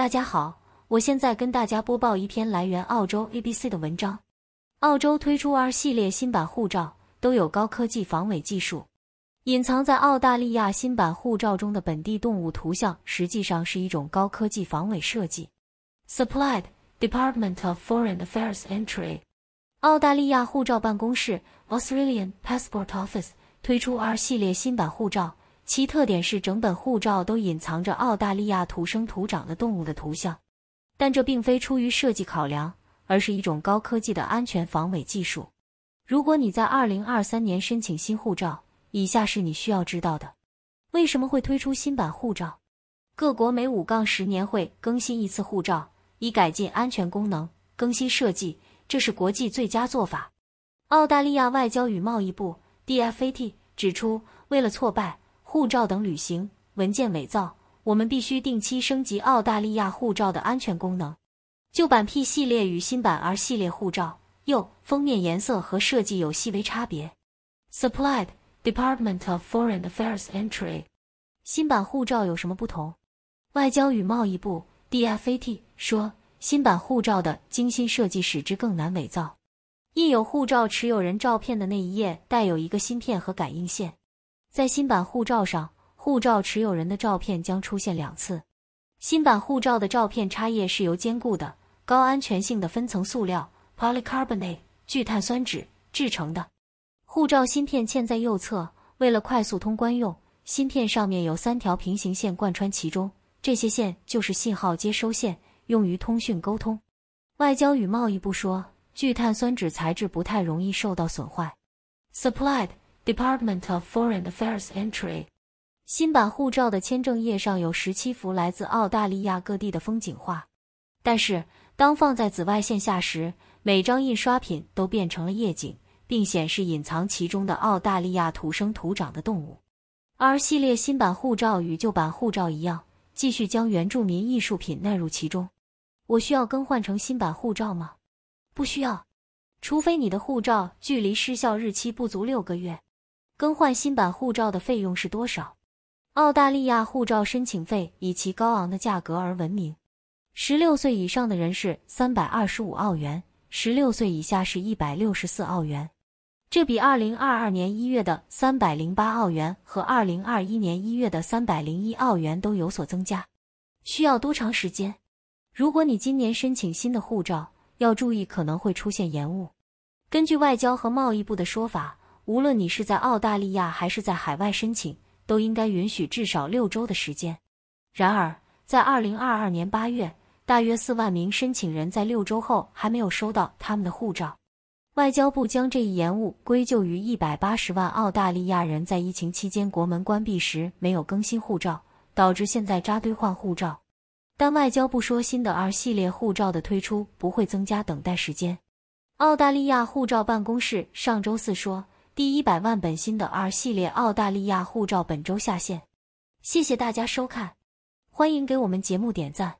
大家好，我现在跟大家播报一篇来源澳洲 ABC 的文章。澳洲推出 R 系列新版护照，都有高科技防伪技术。隐藏在澳大利亚新版护照中的本地动物图像，实际上是一种高科技防伪设计。Supplied Department of Foreign Affairs Entry，澳大利亚护照办公室 （Australian Passport Office） 推出 R 系列新版护照。其特点是整本护照都隐藏着澳大利亚土生土长的动物的图像，但这并非出于设计考量，而是一种高科技的安全防伪技术。如果你在2023年申请新护照，以下是你需要知道的：为什么会推出新版护照？各国每五杠十年会更新一次护照，以改进安全功能、更新设计，这是国际最佳做法。澳大利亚外交与贸易部 （DFAT） 指出，为了挫败。护照等旅行文件伪造，我们必须定期升级澳大利亚护照的安全功能。旧版 P 系列与新版 R 系列护照右封面颜色和设计有细微差别。Supplied Department of Foreign Affairs Entry，新版护照有什么不同？外交与贸易部 （DFAT） 说，新版护照的精心设计使之更难伪造。印有护照持有人照片的那一页带有一个芯片和感应线。在新版护照上，护照持有人的照片将出现两次。新版护照的照片插页是由坚固的、高安全性的分层塑料 （polycarbonate，聚碳酸酯）制成的。护照芯片嵌在右侧，为了快速通关用，芯片上面有三条平行线贯穿其中，这些线就是信号接收线，用于通讯沟通。外交与贸易部说，聚碳酸酯材质不太容易受到损坏。Supplied。Department of Foreign Affairs Entry。新版护照的签证页上有十七幅来自澳大利亚各地的风景画，但是当放在紫外线下时，每张印刷品都变成了夜景，并显示隐藏其中的澳大利亚土生土长的动物。R 系列新版护照与旧版护照一样，继续将原住民艺术品纳入其中。我需要更换成新版护照吗？不需要，除非你的护照距离失效日期不足六个月。更换新版护照的费用是多少？澳大利亚护照申请费以其高昂的价格而闻名。十六岁以上的人是三百二十五澳元，十六岁以下是一百六十四澳元。这比二零二二年一月的三百零八澳元和二零二一年一月的三百零一澳元都有所增加。需要多长时间？如果你今年申请新的护照，要注意可能会出现延误。根据外交和贸易部的说法。无论你是在澳大利亚还是在海外申请，都应该允许至少六周的时间。然而，在二零二二年八月，大约四万名申请人在六周后还没有收到他们的护照。外交部将这一延误归咎于一百八十万澳大利亚人在疫情期间国门关闭时没有更新护照，导致现在扎堆换护照。但外交部说，新的 R 系列护照的推出不会增加等待时间。澳大利亚护照办公室上周四说。第一百万本新的 R 系列澳大利亚护照本周下线，谢谢大家收看，欢迎给我们节目点赞。